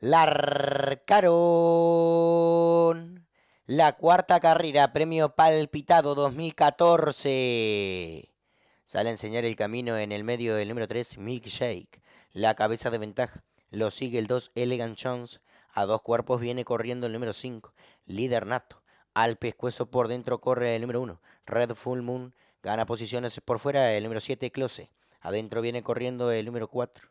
Larcaron. La cuarta carrera, premio palpitado 2014. Sale a enseñar el camino en el medio del número 3, Milkshake. La cabeza de ventaja lo sigue el 2, Elegant Jones. A dos cuerpos viene corriendo el número 5, Líder Nato. Al pescuezo por dentro corre el número 1, Red Full Moon. Gana posiciones por fuera el número 7, Close. Adentro viene corriendo el número 4,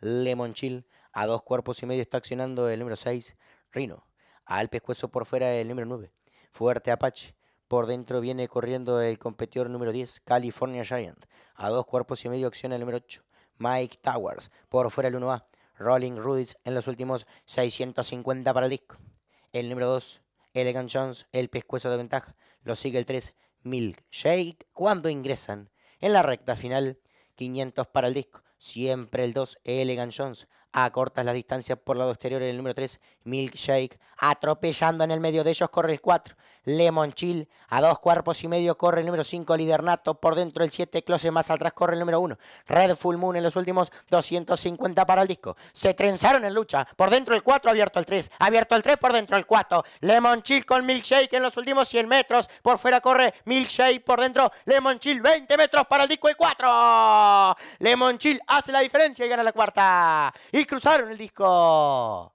Lemon Chill. A dos cuerpos y medio está accionando el número 6, Rino. Al pescuezo por fuera el número 9, Fuerte Apache. Por dentro viene corriendo el competidor número 10, California Giant. A dos cuerpos y medio acciona el número 8, Mike Towers. Por fuera el 1A, Rolling Ruiz en los últimos 650 para el disco. El número 2, Elegant Jones, el pescuezo de ventaja. Lo sigue el 3, Milkshake. Cuando ingresan en la recta final, 500 para el disco. Siempre el 2, Elegant Jones acortas la distancia por lado exterior en el número 3, Milkshake, atropellando en el medio de ellos, corre el 4, Lemonchil. A dos cuerpos y medio corre el número 5, Lidernato. Por dentro el 7, Close. Más atrás corre el número 1, Red Full Moon en los últimos 250 para el disco. Se trenzaron en lucha. Por dentro el 4, abierto el 3. Abierto el 3, por dentro el 4. Lemonchil con Milkshake en los últimos 100 metros. Por fuera corre Milkshake. Por dentro Lemonchil, 20 metros para el disco y 4. Lemonchil hace la diferencia y gana la cuarta. Y cruzaron el disco.